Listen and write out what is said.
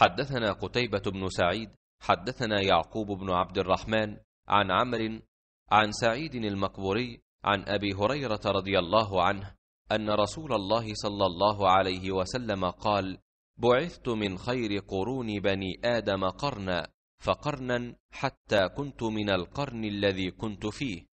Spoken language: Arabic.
حدثنا قتيبة بن سعيد حدثنا يعقوب بن عبد الرحمن عن عمر عن سعيد المقبوري عن أبي هريرة رضي الله عنه أن رسول الله صلى الله عليه وسلم قال بعثت من خير قرون بني آدم قرنا فقرنا حتى كنت من القرن الذي كنت فيه